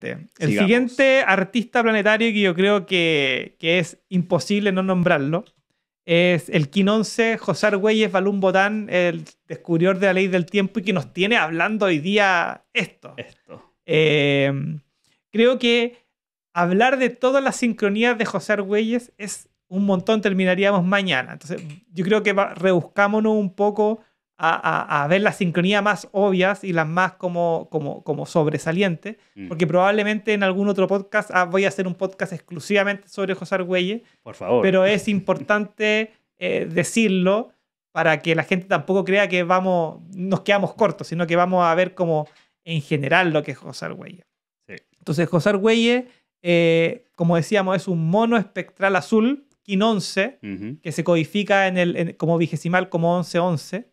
Este, el siguiente artista planetario que yo creo que, es imposible no nombrarlo es el Quinonce José Argüelles Balún Botán, el descubridor de la ley del tiempo y que nos tiene hablando hoy día esto. Eh, creo que hablar de todas las sincronías de José Argüelles es un montón, terminaríamos mañana. Entonces, yo creo que rebuscámonos un poco a, ver las sincronías más obvias y las más como, sobresalientes, mm. porque probablemente en algún otro podcast ah, voy a hacer un podcast exclusivamente sobre José Argüelles. Por favor. Pero es importante eh, decirlo para que la gente tampoco crea que vamos, nos quedamos cortos, sino que vamos a ver como en general lo que es José Argüelles. Entonces, José Argüelles, eh, como decíamos, es un mono espectral azul 11 11, que se codifica en el, como vigesimal como 11-11,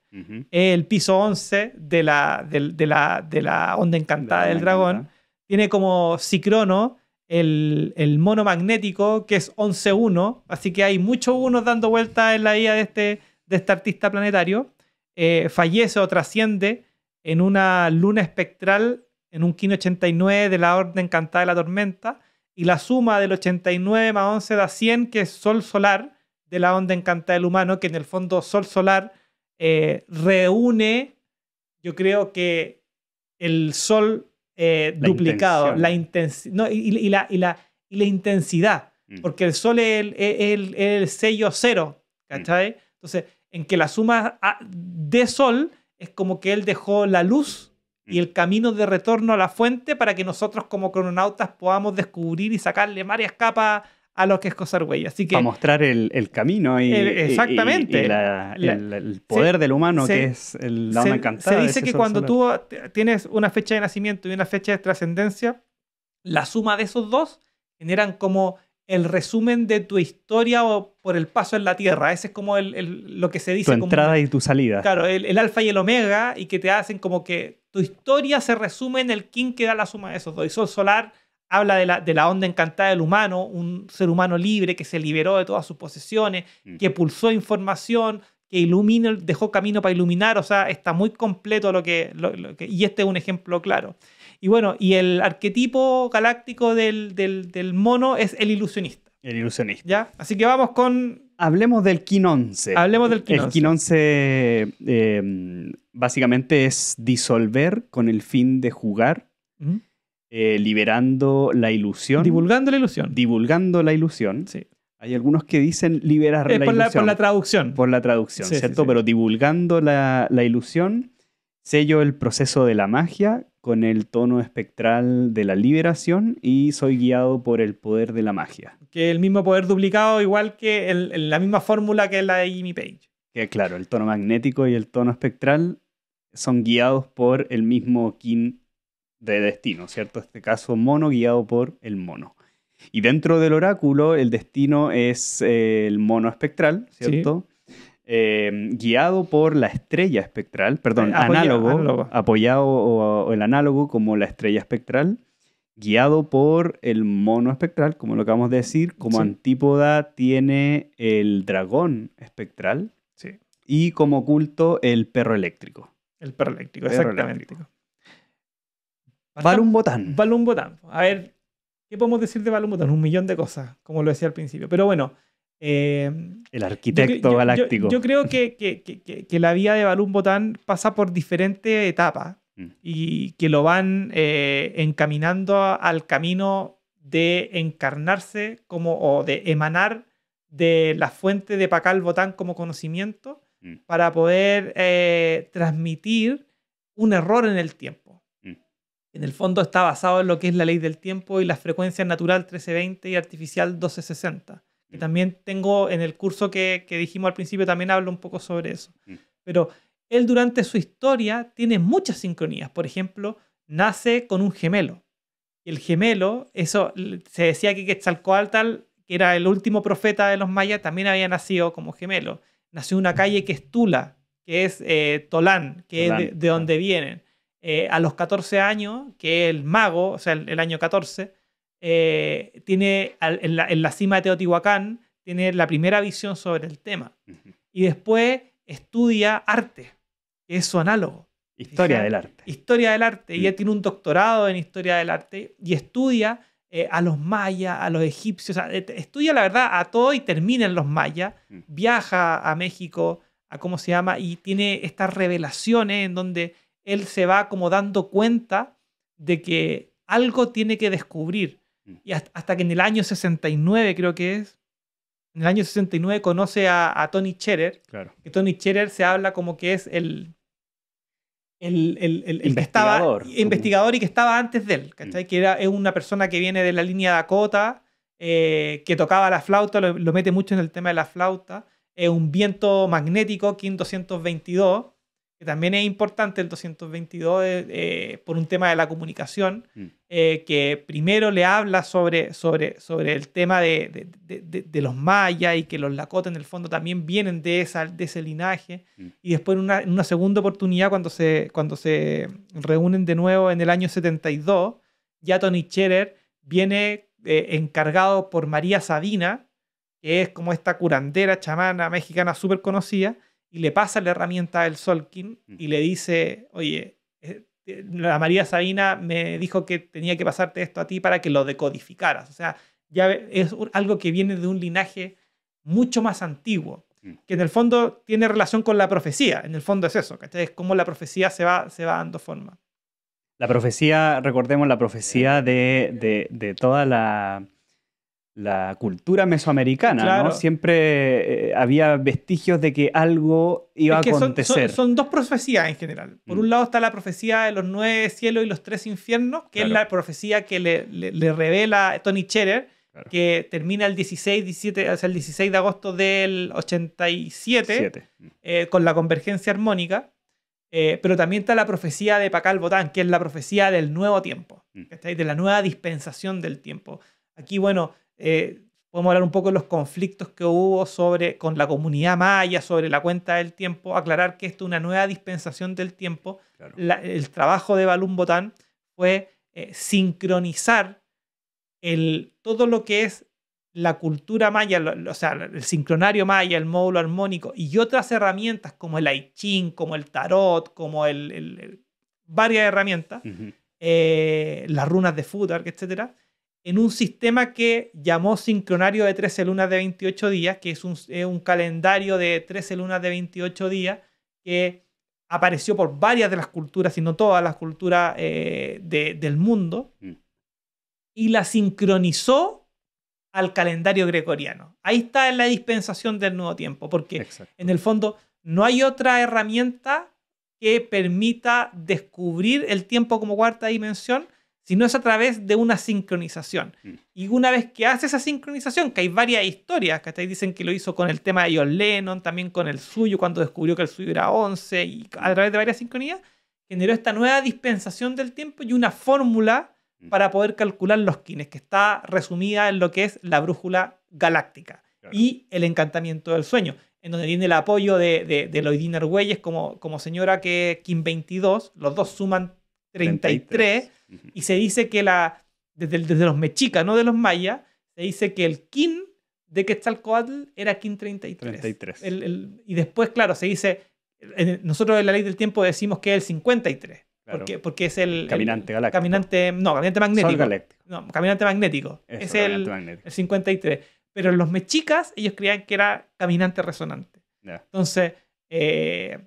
el piso 11 de la, de, la, de la onda encantada del dragón, tiene como cicrono el, el, mono magnético, que es 11-1, así que hay muchos unos dando vueltas en la vida de este, de este artista planetario, eh, fallece o trasciende en una luna espectral en un 15 89 de la Orden Encantada de la Tormenta, y la suma del 89 más 11 da 100, que es Sol solar de la onda encantada del humano, que en el fondo Sol solar eh, reúne, yo creo que el Sol eh, duplicado, la y, la, y, la, la, intensidad, mm. porque el Sol es el, sello cero, mm. ¿cachai? Entonces, en que la suma ah, de Sol es como que él dejó la luz y el camino de retorno a la fuente para que nosotros como crononautas podamos descubrir y sacarle varias capas a lo que es Cosar Así que, para mostrar el, camino y, eh, exactamente. el, poder del humano que es la se, encantada. Se dice que cuando tú tienes una fecha de nacimiento y una fecha de trascendencia, la suma de esos dos generan como el resumen de tu historia o por el paso en la Tierra. Ese es como lo que se dice. Tu entrada y tu salida. Claro, el, alfa y el omega y que te hacen como que su historia se resume en el King que da la suma de esos dos. Sol Solar habla de la, onda encantada del humano, un ser humano libre que se liberó de todas sus posesiones, mm. que pulsó información, que ilumina, dejó camino para iluminar, o sea, está muy completo lo que, Y este es un ejemplo claro. Y bueno, y el arquetipo galáctico del, del mono es el ilusionista. El ilusionista. ¿Ya? Así que vamos con Hablemos del quinonce. Hablemos del quinonce. El quinonce em, básicamente es disolver con el fin de jugar, eh, liberando la ilusión. Divulgando la ilusión. Divulgando la ilusión. Sí. Hay algunos que dicen liberar la ilusión. La, por la traducción. Por la traducción, ¿cierto? Pero divulgando la ilusión Sello el proceso de la magia con el tono espectral de la liberación y soy guiado por el poder de la magia. Que el mismo poder duplicado, igual que la misma fórmula que es la de Jimmy Page. Que claro, el tono magnético y el tono espectral son guiados por el mismo kin de destino, ¿cierto? En este caso, mono guiado por el mono. Y dentro del oráculo, el destino es eh, el mono espectral, ¿cierto? Em, guiado por la estrella espectral, perdón, análogo, apoyado o, el análogo como la estrella espectral, guiado por el mono espectral, como lo acabamos de decir, como antípoda tiene el dragón espectral sí. y como oculto el perro eléctrico. El perro eléctrico, exactamente. Eléctrico. Balum Botán. Balum Botán. A ver, ¿qué podemos decir de Balum Botán? Un millón de cosas, como lo decía al principio. Pero bueno, eh, el arquitecto galáctico. Yo, creo que, la vía de Balún Botán pasa por diferentes etapas mm. y que lo van eh, encaminando al camino de encarnarse como, o de emanar de la fuente de Pacal Botán como conocimiento mm. para poder eh, transmitir un error en el tiempo. Mm. En el fondo está basado en lo que es la ley del tiempo y las frecuencias natural 1320 y artificial 1260 también tengo en el curso que, dijimos al principio, también hablo un poco sobre eso. Mm. Pero él durante su historia tiene muchas sincronías. Por ejemplo, nace con un gemelo. el gemelo, eso se decía que Quetzalcoatl, que era el último profeta de los mayas, también había nacido como gemelo. Nació en una mm. calle que es Tula, que es eh, Tolán, que es de, donde vienen. Eh, a los 14 años, que el mago, o sea, el año 14, eh, tiene en, la, cima de Teotihuacán, tiene la primera visión sobre el tema. Y después estudia arte, que es su análogo. Historia del arte. Historia del arte. y Ella mm. tiene un doctorado en historia del arte y estudia eh, a los mayas, a los egipcios, estudia la verdad a todo y termina en los mayas, mm. viaja a México, a cómo se llama, y tiene estas revelaciones en donde él se va como dando cuenta de que algo tiene que descubrir, Mm. Y hasta, que en el año 69, creo que es, en el año 69 conoce a, Tony Cherer. Que Tony Cherer se habla como que es el. El, el, investigador. investigador y que estaba antes de él, mm. Que era, es una persona que viene de la línea Dakota, eh, que tocaba la flauta, lo, mete mucho en el tema de la flauta, es un viento magnético, King 222, que también es importante el 222 eh, eh, por un tema de la comunicación, mm. eh, que primero le habla sobre, sobre, sobre el tema de, de, de, los mayas y que los lacotes en el fondo también vienen de, esa, de ese linaje. Mm. Y después en una, segunda oportunidad, cuando se, cuando se reúnen de nuevo en el año 72, ya Tony Scherer viene encargado por María Sabina, que es como esta curandera chamana mexicana súper conocida, y le pasa la herramienta al Solkin y le dice, oye, este, la María Sabina me dijo que tenía que pasarte esto a ti para que lo decodificaras. O sea, ya es algo que viene de un linaje mucho más antiguo, mm. que en el fondo tiene relación con la profecía, en el fondo es eso, ¿cachai? Es cómo la profecía se va, se va dando forma. La profecía, recordemos, la profecía eh. de toda la la cultura mesoamericana, ¿no? Siempre eh, había vestigios de que algo iba a acontecer. Son, dos profecías en general. Por un mm. lado está la profecía de los nueve cielos y los tres infiernos, que es la profecía que le, revela Tony Cherer, que termina el 16, 17, o el 16 de agosto del 87, mm. eh, con la convergencia armónica. Eh, pero también está la profecía de Pacal Botán, que es la profecía del nuevo tiempo, mm. de la nueva dispensación del tiempo. Aquí, bueno, eh, podemos hablar un poco de los conflictos que hubo sobre, con la comunidad maya, sobre la cuenta del tiempo, aclarar que esto es una nueva dispensación del tiempo. el trabajo de Balún Botán fue eh, sincronizar el, todo lo que es la cultura maya, o sea, el sincronario maya, el módulo armónico y otras herramientas como el I como el tarot, como el, varias herramientas, eh, las runas de Futark, etcétera, en un sistema que llamó sincronario de 13 lunas de 28 días, que es un, calendario de 13 lunas de 28 días que apareció por varias de las culturas, si no todas las culturas eh, del mundo, mm. y la sincronizó al calendario gregoriano. Ahí está en la dispensación del nuevo tiempo, porque en el fondo no hay otra herramienta que permita descubrir el tiempo como cuarta dimensión sino es a través de una sincronización. Mm. Y una vez que hace esa sincronización, que hay varias historias, que hasta ahí dicen que lo hizo con el tema de John Lennon, también con el suyo, cuando descubrió que el suyo era 11, y a través de varias sincronías, generó esta nueva dispensación del tiempo y una fórmula mm. para poder calcular los kines, que está resumida en lo que es la brújula galáctica y el encantamiento del sueño, en donde viene el apoyo de, de, de como, como señora que Kim 22, los dos suman 33, y se dice que la, desde, los mexicas, no de los mayas, se dice que el kin de Quetzalcoatl era kin 33. y después, claro, se dice, nosotros en la ley del tiempo decimos que es el 53. Porque, porque, es el. Caminante galáctico. Caminante, no, caminante magnético. No, caminante magnético. es el, 53. Pero los mexicas, ellos creían que era caminante resonante. Entonces, eh,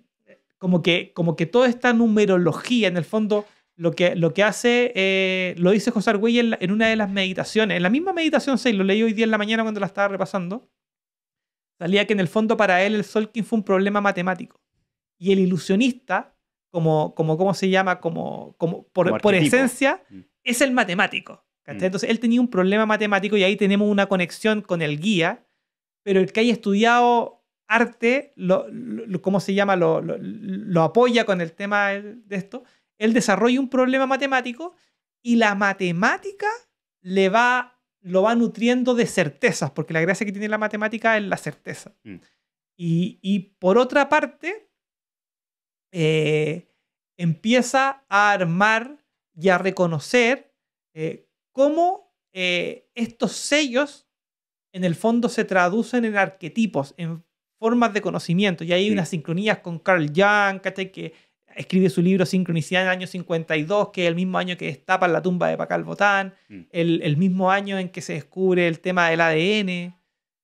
como, que, como que toda esta numerología, en el fondo, lo que, lo que hace, eh, lo dice José Argüello en, una de las meditaciones, en la misma meditación 6, lo leí hoy día en la mañana cuando la estaba repasando, salía que en el fondo para él el Solkin fue un problema matemático. Y el ilusionista, como, como ¿cómo se llama? Como, como, por, por esencia, mm. es el matemático. Mm. Entonces él tenía un problema matemático y ahí tenemos una conexión con el guía, pero el que haya estudiado arte, lo, ¿cómo se llama? lo, lo apoya con el tema de esto él desarrolla un problema matemático y la matemática le va, lo va nutriendo de certezas, porque la gracia que tiene la matemática es la certeza. Mm. Y, por otra parte, eh, empieza a armar y a reconocer eh, cómo eh, estos sellos en el fondo se traducen en arquetipos, en formas de conocimiento. Y hay unas sincronías con Carl Jung, Que escribe su libro Sincronicidad en el año 52, que es el mismo año que destapa la tumba de Pacal Botán, mm. el, mismo año en que se descubre el tema del ADN.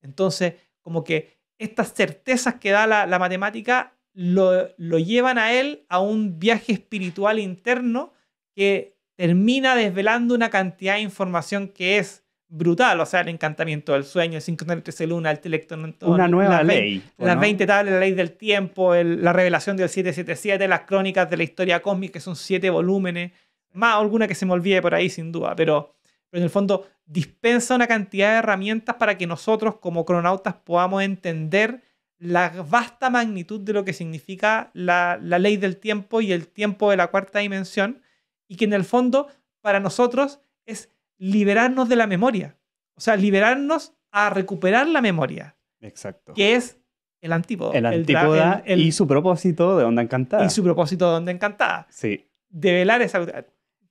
Entonces, como que estas certezas que da la, matemática lo, lo, llevan a él a un viaje espiritual interno que termina desvelando una cantidad de información que es brutal, o sea, el encantamiento del sueño, el la luna, el telecton, Una nueva ley. las 20 tablas, la ley del tiempo, la revelación del 777, las crónicas de la historia cósmica, que son siete volúmenes, más alguna que se me olvide por ahí sin duda, pero, pero en el fondo dispensa una cantidad de herramientas para que nosotros como cronautas podamos entender la vasta magnitud de lo que significa la, la ley del tiempo y el tiempo de la cuarta dimensión, y que en el fondo para nosotros es liberarnos de la memoria. O sea, liberarnos a recuperar la memoria. Exacto. Que es el antípodo. El antípoda y su propósito de Onda Encantada. Y su propósito de Onda Encantada. Sí. De velar esa...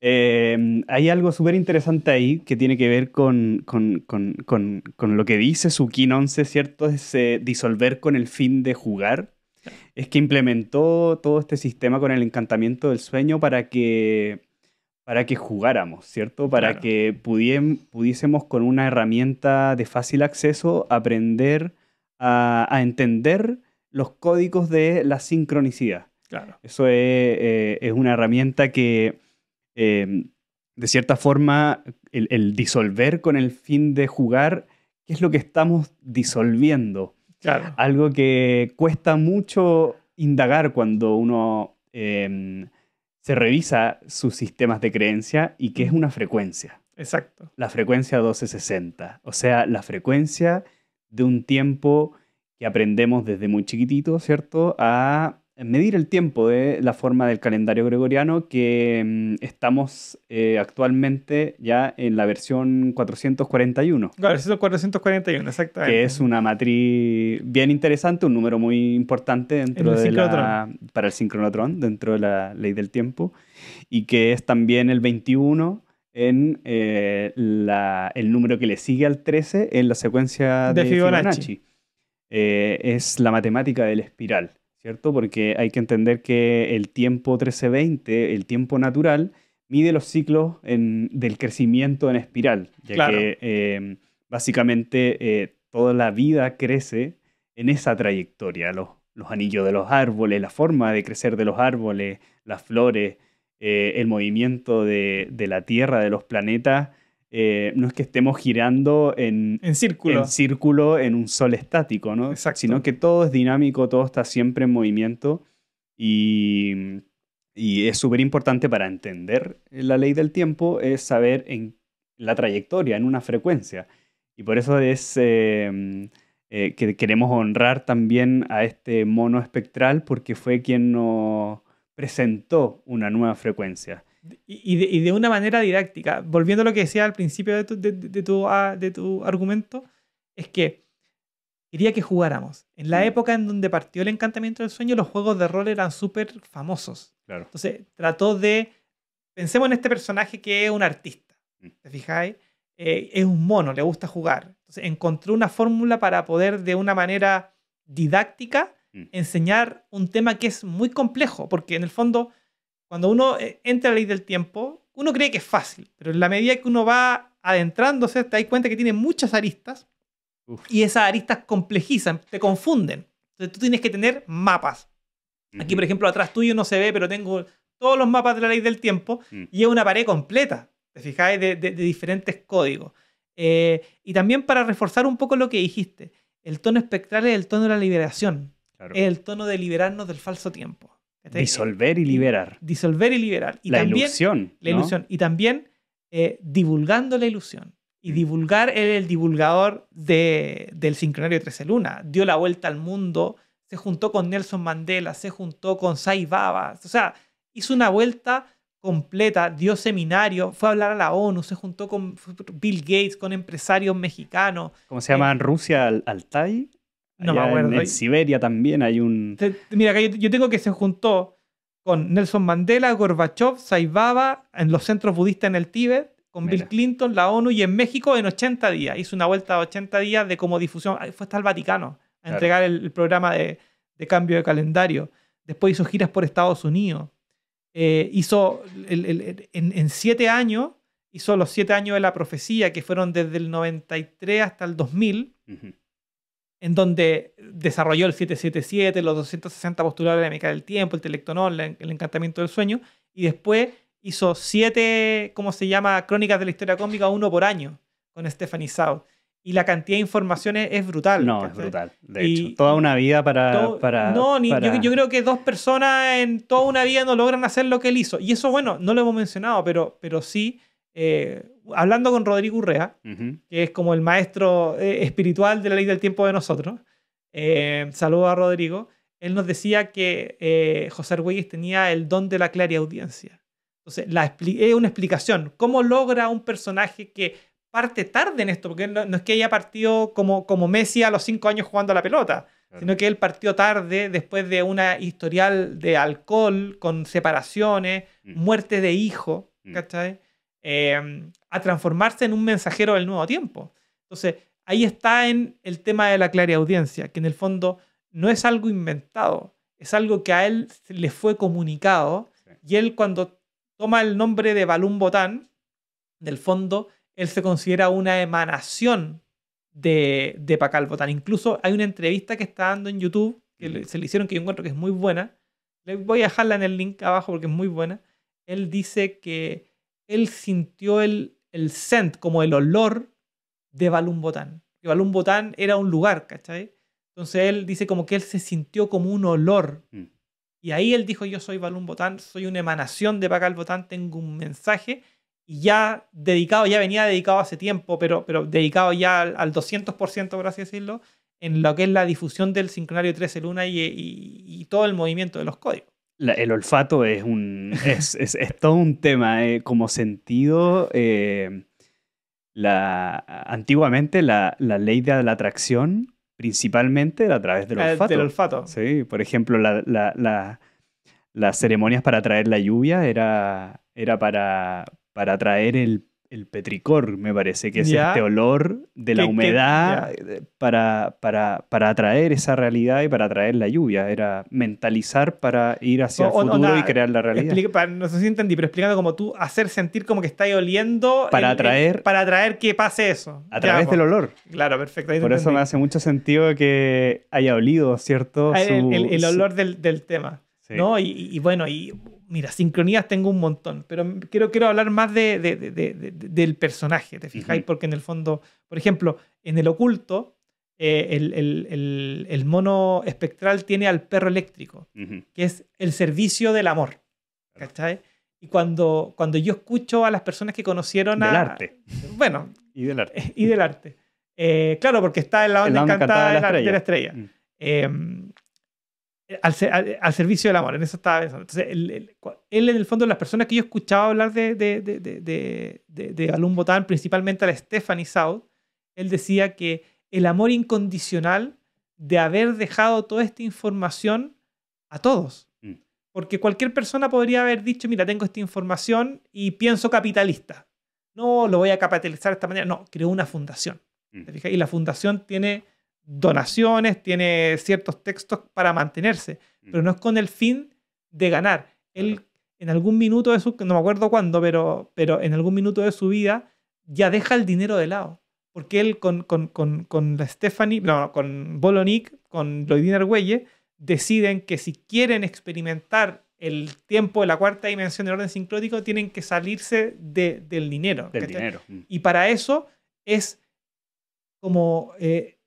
Eh, hay algo súper interesante ahí que tiene que ver con, con, lo que dice su Kin 11, ¿cierto? Es disolver con el fin de jugar. Es que implementó todo este sistema con el encantamiento del sueño para que para que jugáramos, ¿cierto? Para que pudiésemos con una herramienta de fácil acceso aprender a, entender los códigos de la sincronicidad. Claro. Eso es, eh, una herramienta que, em, de cierta forma, el, disolver con el fin de jugar, ¿qué es lo que estamos disolviendo? Claro. Algo que cuesta mucho indagar cuando uno... Em, se revisa sus sistemas de creencia y que es una frecuencia. Exacto. La frecuencia 1260, o sea, la frecuencia de un tiempo que aprendemos desde muy chiquitito, ¿cierto? A medir el tiempo de la forma del calendario gregoriano que mm, estamos eh, actualmente ya en la versión 441. La versión 441, exactamente. Que es una matriz bien interesante, un número muy importante dentro de la, para el sincronotrón, dentro de la ley del tiempo, y que es también el 21 en eh, el número que le sigue al 13 en la secuencia de, Fibonacci. Eh, es la matemática del espiral ¿cierto? Porque hay que entender que el tiempo 1320, el tiempo natural, mide los ciclos del crecimiento en espiral, ya que eh, básicamente eh, toda la vida crece en esa trayectoria, los, anillos de los árboles, la forma de crecer de los árboles, las flores, eh, el movimiento de, la Tierra, de los planetas, eh, no es que estemos girando en, en, círculo. en círculo en un sol estático, ¿no? Sino que todo es dinámico, todo está siempre en movimiento y, y es súper importante para entender la ley del tiempo, es saber en la trayectoria, en una frecuencia. Y por eso es em, eh, que queremos honrar también a este mono espectral porque fue quien nos presentó una nueva frecuencia. Y de, una manera didáctica. Volviendo a lo que decía al principio de tu, ah, argumento, es que quería que jugáramos. En la mm. época en donde partió el encantamiento del sueño, los juegos de rol eran súper famosos. Entonces, trató de. Pensemos en este personaje que es un artista. Mm. ¿Te fijáis? Eh, es un mono, le gusta jugar. Entonces, encontró una fórmula para poder, de una manera didáctica, mm. enseñar un tema que es muy complejo, porque en el fondo cuando uno eh, entra a la ley del tiempo, uno cree que es fácil, pero en la medida que uno va adentrándose, te das cuenta que tiene muchas aristas y esas aristas complejizan, te confunden. Entonces tú tienes que tener mapas. Aquí, por ejemplo, atrás tuyo no se ve, pero tengo todos los mapas de la ley del tiempo mm. y es una pared completa, ¿te fijáis? De, diferentes códigos. Eh, y también para reforzar un poco lo que dijiste, el tono espectral es el tono de la liberación, es el tono de liberarnos del falso tiempo. Eh, disolver y liberar. Disolver y liberar. Y la ilusión. La ilusión. Y también eh, divulgando la ilusión. Y mm. divulgar era el divulgador del sincronario 13 Luna. Dio la vuelta al mundo, se juntó con Nelson Mandela, se juntó con Sai Baba. O sea, hizo una vuelta completa, dio seminario, fue a hablar a la ONU, se juntó con Bill Gates, con empresarios mexicanos. ¿Cómo se llama en eh, Rusia? ¿Altai? No En, Siberia también hay un. Mira, yo, tengo que se juntó con Nelson Mandela, Gorbachev, Saibaba, en los centros budistas en el Tíbet, con Bill Clinton, la ONU y en México en 80 días. Hizo una vuelta de 80 días de como difusión. Fue hasta el Vaticano a entregar el, programa de, cambio de calendario. Después hizo giras por Estados Unidos. Eh, hizo en, siete años, hizo los siete años de la profecía, que fueron desde el 93 hasta el 2000 en donde desarrolló el 777, los 260 postulados de la mecánica del tiempo, el telectonón, el encantamiento del sueño, y después hizo siete, ¿cómo se llama?, crónicas de la historia cómica, uno por año, con Stephanie Y la cantidad de informaciones es brutal. No, es brutal. De hecho, toda una vida para... para no, ni, Yo, creo que dos personas en toda una vida no logran hacer lo que él hizo. Y eso, bueno, no lo hemos mencionado, pero, pero sí eh, hablando con Rodrigo Urrea, que es como el maestro eh, espiritual de la ley del tiempo de nosotros, eh, saludo a Rodrigo, él nos decía que José Argüelles tenía el don de la audiencia Entonces, la es una explicación. ¿Cómo logra un personaje que parte tarde en esto? Porque no, es que haya partido como, como Messi a los cinco años jugando a la pelota, sino que él partió tarde después de una historial de alcohol, con separaciones, mm. muerte de hijo, mm. ¿cachai? Em, a transformarse en un mensajero del nuevo tiempo. Entonces, ahí está en el tema de la clara audiencia, que en el fondo no es algo inventado, es algo que a él le fue comunicado y él cuando toma el nombre de Balún Botán, del fondo, él se considera una emanación de, de Pacal Botán. Incluso hay una entrevista que está dando en YouTube, que se le hicieron que yo encuentro que es muy buena, les voy a dejarla en el link abajo porque es muy buena. Él dice que él sintió el, el scent, como el olor de Botán. Y botán era un lugar, ¿cachai? Entonces él dice como que él se sintió como un olor. Mm. Y ahí él dijo, yo soy botán soy una emanación de Bacal Botán, tengo un mensaje. Y ya dedicado, ya venía dedicado hace tiempo, pero, pero dedicado ya al, 200%, por así decirlo, en lo que es la difusión del sincronario 13 Luna y todo el movimiento de los códigos el olfato es un. Es, todo un tema. Eh, como sentido. Eh, la, antiguamente la, ley de la atracción principalmente era a través del eh, olfato. Del olfato. Sí, por ejemplo, las ceremonias para atraer la lluvia era, era para, para atraer el el petricor, me parece, que es este olor de la humedad para, para, atraer esa realidad y para atraer la lluvia. Era mentalizar para ir hacia el futuro y crear la realidad. no sé si entendí, pero explicando como tú, hacer sentir como que está oliendo. Para atraer. para atraer que pase eso. A través del olor. Claro, perfecto. Por eso me hace mucho sentido que haya olido, ¿cierto? el, olor del tema. ¿no? Y, bueno, y mira, sincronías tengo un montón, pero quiero, quiero hablar más de, de, del personaje, ¿te fijáis? Porque en el fondo, por ejemplo, en el oculto, eh, el, el, el, mono espectral tiene al perro eléctrico, que es el servicio del amor, ¿cachai? Y cuando, cuando yo escucho a las personas que conocieron del arte. Bueno. y del arte. Y arte. Eh, claro, porque está en la onda, encantada, de, la estrella. Mm. Em, al, servicio del amor, en eso estaba Entonces, él, en el fondo, las personas que yo escuchaba hablar de, de, de, de, de Botán, principalmente a Stephanie South, él decía que el amor incondicional de haber dejado toda esta información a todos. Mm. Porque cualquier persona podría haber dicho, mira, tengo esta información y pienso capitalista. No, lo voy a capitalizar de esta manera. No, creo una fundación. Mm. Y la fundación tiene donaciones, tiene ciertos textos para mantenerse, mm. pero no es con el fin de ganar. Él en algún minuto de su, no me acuerdo cuándo, pero, pero en algún minuto de su vida ya deja el dinero de lado. Porque él con, la Stephanie, no, con Bolonic, con Lloydine Argüelle, deciden que si quieren experimentar el tiempo de la cuarta dimensión del orden sincrótico, tienen que salirse del dinero. Del dinero. Mm. Y para eso es como eh,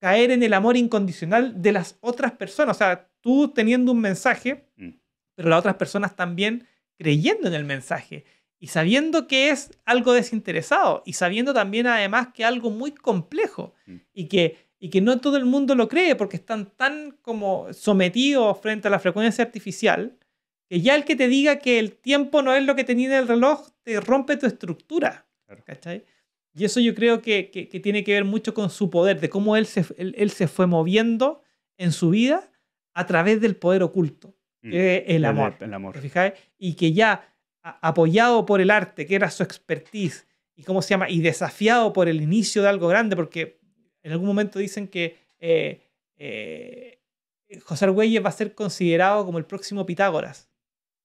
caer en el amor incondicional de las otras personas. O sea, tú teniendo un mensaje, mm. pero las otras personas también creyendo en el mensaje y sabiendo que es algo desinteresado y sabiendo también además que es algo muy complejo mm. y que que no todo el mundo lo cree porque están tan como sometidos frente a la frecuencia artificial que ya el que te diga que el tiempo no es lo que tenía en el reloj te rompe tu estructura. Y eso yo creo que, tiene que ver mucho con su poder, de cómo él se, fue moviendo en su vida a través del poder oculto, mm. el, amor. Y que ya apoyado por el arte, que era su expertise, y cómo se llama, y desafiado por el inicio de algo grande, porque en algún momento dicen que eh, eh, José Argüelles va a ser considerado como el próximo Pitágoras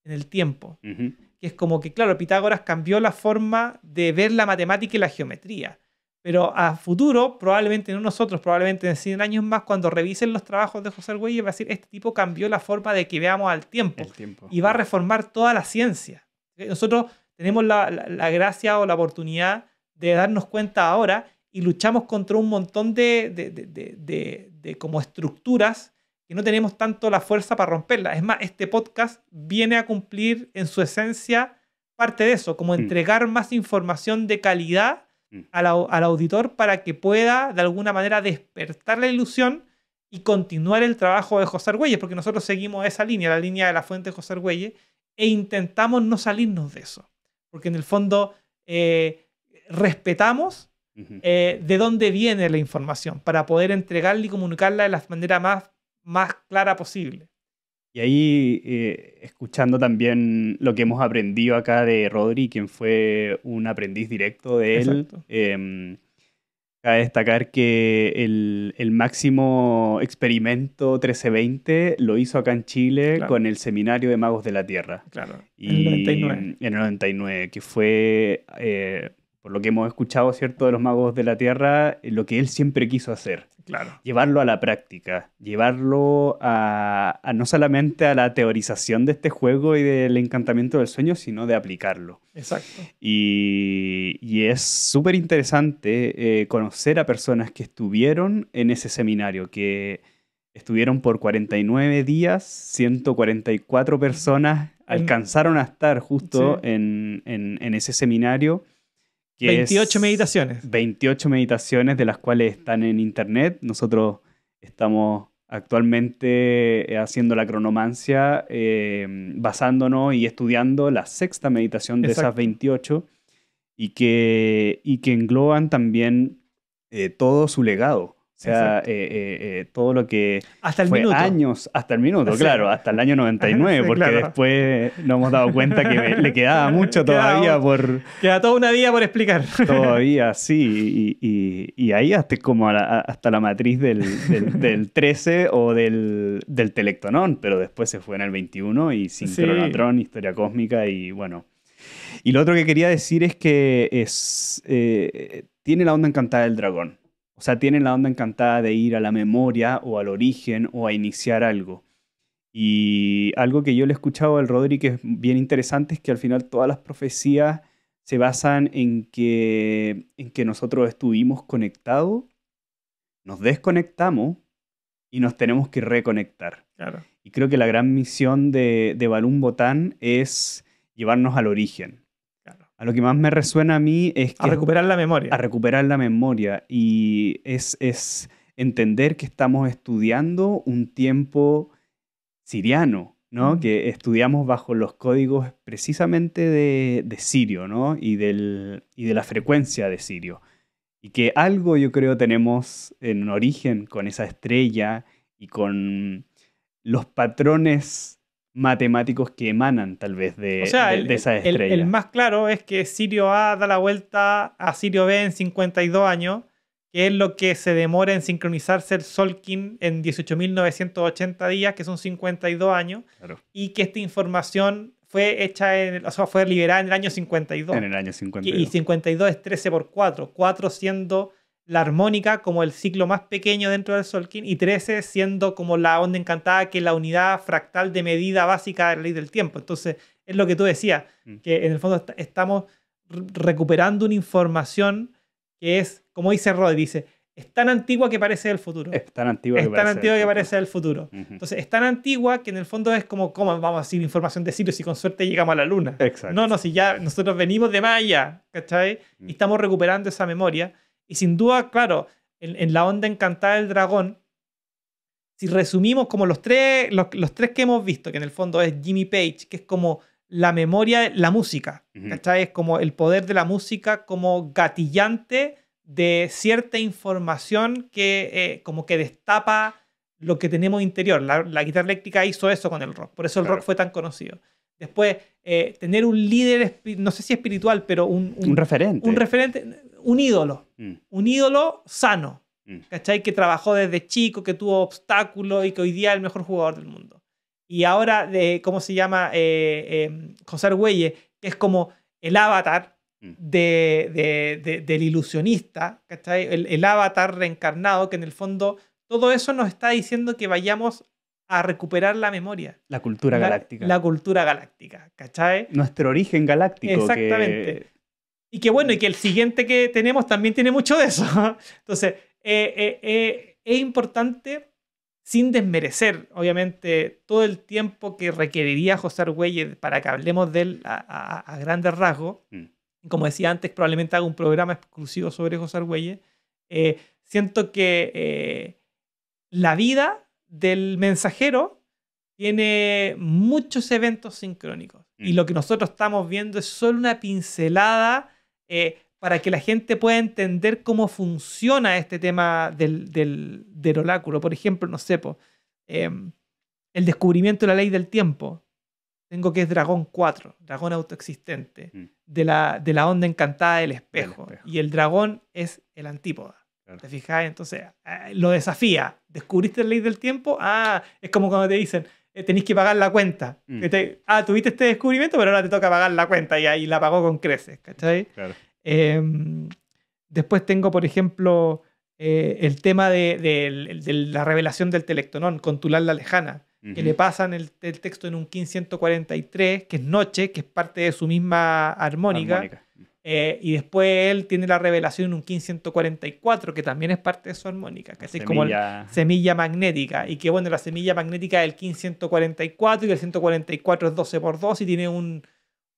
en el tiempo que es como que, claro, Pitágoras cambió la forma de ver la matemática y la geometría. Pero a futuro, probablemente no nosotros, probablemente en 100 años más, cuando revisen los trabajos de José Arguelles, va a decir, este tipo cambió la forma de que veamos al tiempo. Y va a reformar toda la ciencia. Nosotros tenemos la, gracia o la oportunidad de darnos cuenta ahora y luchamos contra un montón de, de, de como estructuras que no tenemos tanto la fuerza para romperla. Es más, este podcast viene a cumplir en su esencia parte de eso, como mm. entregar más información de calidad mm. al, auditor para que pueda de alguna manera despertar la ilusión y continuar el trabajo de José Argüelles, porque nosotros seguimos esa línea, la línea de la fuente de José Argüelles, e intentamos no salirnos de eso, porque en el fondo eh, respetamos eh, de dónde viene la información para poder entregarla y comunicarla de la manera más más clara posible. Y ahí, eh, escuchando también lo que hemos aprendido acá de Rodri, quien fue un aprendiz directo de él, em, cabe destacar que el, máximo experimento 1320 lo hizo acá en Chile con el Seminario de Magos de la Tierra. Claro. en el 99. En el 99, que fue eh, por lo que hemos escuchado, ¿cierto?, de los magos de la Tierra, lo que él siempre quiso hacer. Claro. Llevarlo a la práctica, llevarlo a, no solamente a la teorización de este juego y del encantamiento del sueño, sino de aplicarlo. Exacto. Y, es súper interesante eh, conocer a personas que estuvieron en ese seminario, que estuvieron por 49 días, 144 personas alcanzaron a estar justo en, en ese seminario 28 meditaciones. 28 meditaciones de las cuales están en internet. Nosotros estamos actualmente eh, haciendo la cronomancia, eh, basándonos y estudiando la sexta meditación de esas 28 y que, que engloban también eh, todo su legado. O sea, eh, eh, eh, todo lo que hasta el minuto. años, hasta el minuto, claro, hasta el año 99, porque después no hemos dado cuenta que le quedaba mucho todavía por... Queda toda una vida por explicar. Todavía, sí. Y, y, ahí hasta como la, hasta la matriz del, del, 13 o del, del, Telectonón, pero después se fue en el 21 y sin Historia Cósmica y bueno. Y lo otro que quería decir es que es, tiene la onda encantada del dragón o sea, tienen la onda encantada de ir a la memoria o al origen o a iniciar algo. Y algo que yo le he escuchado al Rodri que es bien interesante es que al final todas las profecías se basan en que, en que nosotros estuvimos conectados, nos desconectamos y nos tenemos que reconectar. Y creo que la gran misión de, de Botán es llevarnos al origen a lo que más me resuena a mí es que... A recuperar la memoria. A recuperar la memoria. Y es, entender que estamos estudiando un tiempo siriano, ¿no? Que estudiamos bajo los códigos precisamente de, Sirio, ¿no? Y, del, y de la frecuencia de Sirio. Y que algo yo creo tenemos en origen con esa estrella y con los patrones matemáticos que emanan tal vez de, el, esa estrella. El, más claro es que Sirio A da la vuelta a Sirio B en 52 años, que es lo que se demora en sincronizarse el Solkin en 18.980 días, que son 52 años, y que esta información fue hecha, en, o sea, fue liberada en el año 52. En el año 52. Y 52 es 13 por 4, 4 siendo la armónica como el ciclo más pequeño dentro del Solkin y 13 siendo como la onda encantada que es la unidad fractal de medida básica de la ley del tiempo. Entonces, es lo que tú decías, mm. que en el fondo estamos recuperando una información que es, como dice Rod, dice, es tan antigua que parece del futuro. Es tan antigua, es que, tan parece antigua que parece del futuro. Entonces, es tan antigua que en el fondo es como, ¿cómo vamos a decir información de Sirius si con suerte llegamos a la Luna? No, no, si ya nosotros venimos de Maya, ¿cachai? Mm. Y estamos recuperando esa memoria. Y sin duda, claro, en, la onda encantada del dragón, si resumimos como los tres, los, tres que hemos visto, que en el fondo es Jimmy Page, que es como la memoria, la música, Es como el poder de la música como gatillante de cierta información que eh, como que destapa lo que tenemos interior. La, guitarra eléctrica hizo eso con el rock, por eso el rock fue tan conocido. Después, eh, tener un líder, no sé si espiritual, pero un, un referente. Un referente, un ídolo, mm. un ídolo sano, mm. Que trabajó desde chico, que tuvo obstáculos y que hoy día es el mejor jugador del mundo. Y ahora, de, ¿cómo se llama? Eh, em, José Argüelle, que es como el avatar mm. del ilusionista, ¿cachai? El, avatar reencarnado, que en el fondo todo eso nos está diciendo que vayamos a recuperar la memoria. La cultura galáctica. La, cultura galáctica, ¿cachai? Nuestro origen galáctico. Exactamente. Y que bueno, y que el siguiente que tenemos también tiene mucho de eso. Entonces, eh, eh, eh, es importante, sin desmerecer, obviamente, todo el tiempo que requeriría José Argüelles para que hablemos de él a, a, a grandes rasgos. Mm. Como decía antes, probablemente haga un programa exclusivo sobre José Argüelles. siento que la vida del mensajero tiene muchos eventos sincrónicos. Y mm. lo que nosotros estamos viendo es solo una pincelada eh, para que la gente pueda entender cómo funciona este tema del, del, oráculo. Por ejemplo, no sé, em, el descubrimiento de la ley del tiempo. Tengo que es Dragón 4, Dragón autoexistente, mm. de, la, de la onda encantada del espejo. espejo. Y el dragón es el antípoda. ¿Te fijas? Entonces, eh, lo desafía. ¿Descubriste la ley del tiempo? Ah, es como cuando te dicen, eh, tenéis que pagar la cuenta. Mm. Este, ah, tuviste este descubrimiento, pero ahora te toca pagar la cuenta y ahí la pagó con creces, ¿cachai? Em, después tengo, por ejemplo, eh, el tema de, la revelación del telectonón con Tulal la Lejana, que le pasan el, texto en un 1543, que es noche, que es parte de su misma armónica. Eh, y después él tiene la revelación en un 1544, que también es parte de su armónica, que es como la semilla magnética. Y que bueno, la semilla magnética es el y el 144 es 12 por 2 y tiene un,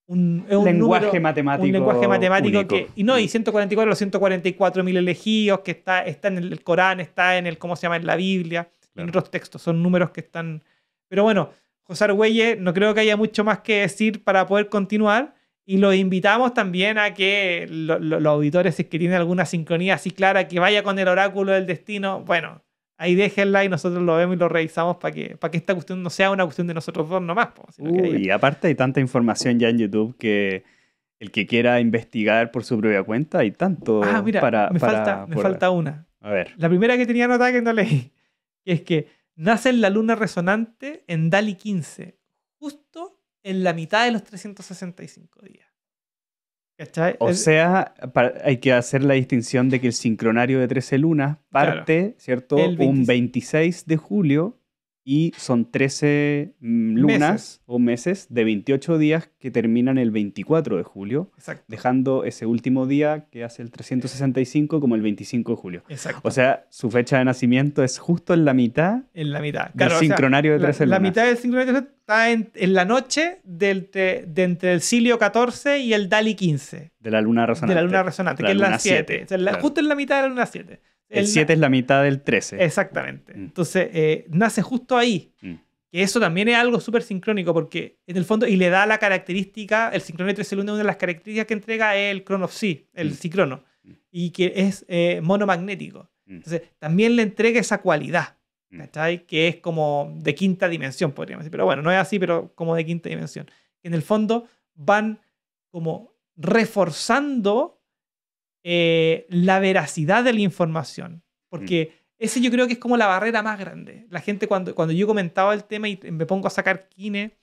lenguaje matemático. Un lenguaje matemático que. Y no, y 144, los 144 mil elegidos, que está, está en el Corán, está en el, ¿cómo se llama? En la Biblia, en otros textos, son números que están. Pero bueno, José Argüelles, no creo que haya mucho más que decir para poder continuar. Y los invitamos también a que los auditores, si es que tienen alguna sincronía así clara, que vaya con el oráculo del destino, bueno, ahí déjenla y nosotros lo vemos y lo revisamos para que, para que esta cuestión no sea una cuestión de nosotros dos nomás. y aparte hay tanta información ya en YouTube que el que quiera investigar por su propia cuenta, hay tanto ah, mira, para, me falta, me falta una. A ver. La primera que tenía anotada que no leí, que es que nace en la luna resonante en Dali 15, justo en la mitad de los 365 días. ¿Cachai? O sea, hay que hacer la distinción de que el sincronario de 13 lunas parte, ¿cierto? Un 26 de julio y son 13 mm, lunas o meses de 28 días que terminan el 24 de julio, dejando ese último día que hace el 365 como el 25 de julio. O sea, su fecha de nacimiento es justo en la mitad, en la mitad. Claro, del sincronario de 13 la, lunas. La mitad del sincronario está en, la noche del, de, entre el Silio 14 y el Dali 15. De la luna resonante. De la luna resonante, que es la 7. Justo en la mitad de la luna 7. El 7 es la mitad del 13. Exactamente. Mm. Entonces, eh, nace justo ahí. Mm. Que eso también es algo súper sincrónico, porque en el fondo, y le da la característica, el sincrónico es el una de las características que entrega el crono of el mm. mm. y que es eh, monomagnético. Entonces, también le entrega esa cualidad, Que es como de quinta dimensión, podríamos decir. Pero bueno, no es así, pero como de quinta dimensión. En el fondo, van como reforzando eh, la veracidad de la información. Porque mm. ese yo creo que es como la barrera más grande. La gente cuando, cuando yo comentaba el tema y me pongo a sacar kine,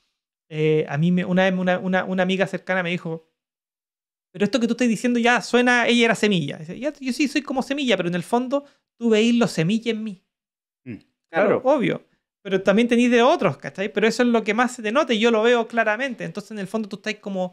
eh, a mí una vez una, amiga cercana me dijo, pero esto que tú estás diciendo ya suena, ella era semilla. yo sí soy como semilla, pero en el fondo tú veis los semillas en mí. Mm, claro. obvio. Pero también tenéis de otros, ¿cachai? Pero eso es lo que más se denote yo lo veo claramente. Entonces en el fondo tú estáis como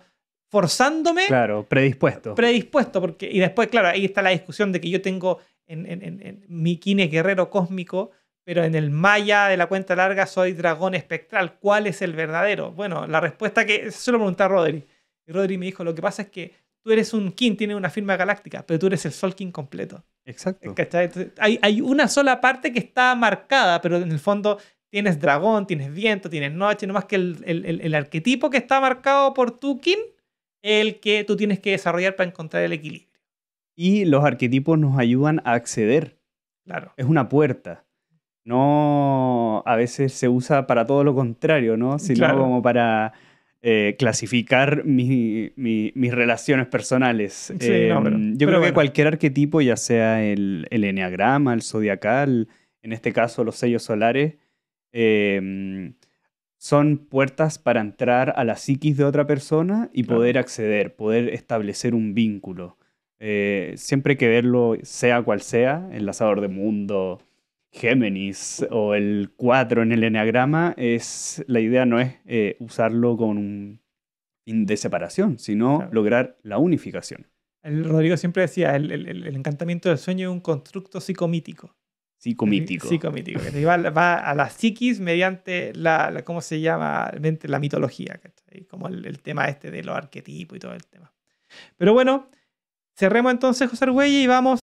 forzándome. Claro, predispuesto. Predispuesto, porque. Y después, claro, ahí está la discusión de que yo tengo en, en, en, mi guerrero cósmico, pero en el Maya de la cuenta larga soy dragón espectral. ¿Cuál es el verdadero? Bueno, la respuesta que. Se lo pregunté a Rodri. Y Rodri me dijo: Lo que pasa es que tú eres un King, tiene una firma galáctica, pero tú eres el Sol King completo. Exacto. hay, una sola parte que está marcada, pero en el fondo tienes dragón, tienes viento, tienes noche, más que el, arquetipo que está marcado por tu kin el que tú tienes que desarrollar para encontrar el equilibrio. Y los arquetipos nos ayudan a acceder. Claro. Es una puerta. No a veces se usa para todo lo contrario, ¿no? Sino como para eh, clasificar mis relaciones personales. Em, yo creo que cualquier arquetipo, ya sea el, el el zodiacal, en este caso los sellos solares, em, son puertas para entrar a la psiquis de otra persona y poder acceder, poder establecer un vínculo. Eh, siempre que verlo, sea cual sea, Enlazador de Mundo, Géminis o el 4 en el enneagrama, es, la idea no es eh, usarlo con un fin de separación, sino lograr la unificación. El Rodrigo siempre decía, el encantamiento del sueño es un constructo psicomítico. Psicomítico. Psicomítico, va, va, a la psiquis mediante la, ¿cómo se llama? la mitología, Como el, tema este de los arquetipos y todo el tema. Pero bueno, cerremos entonces, José Argüello, y vamos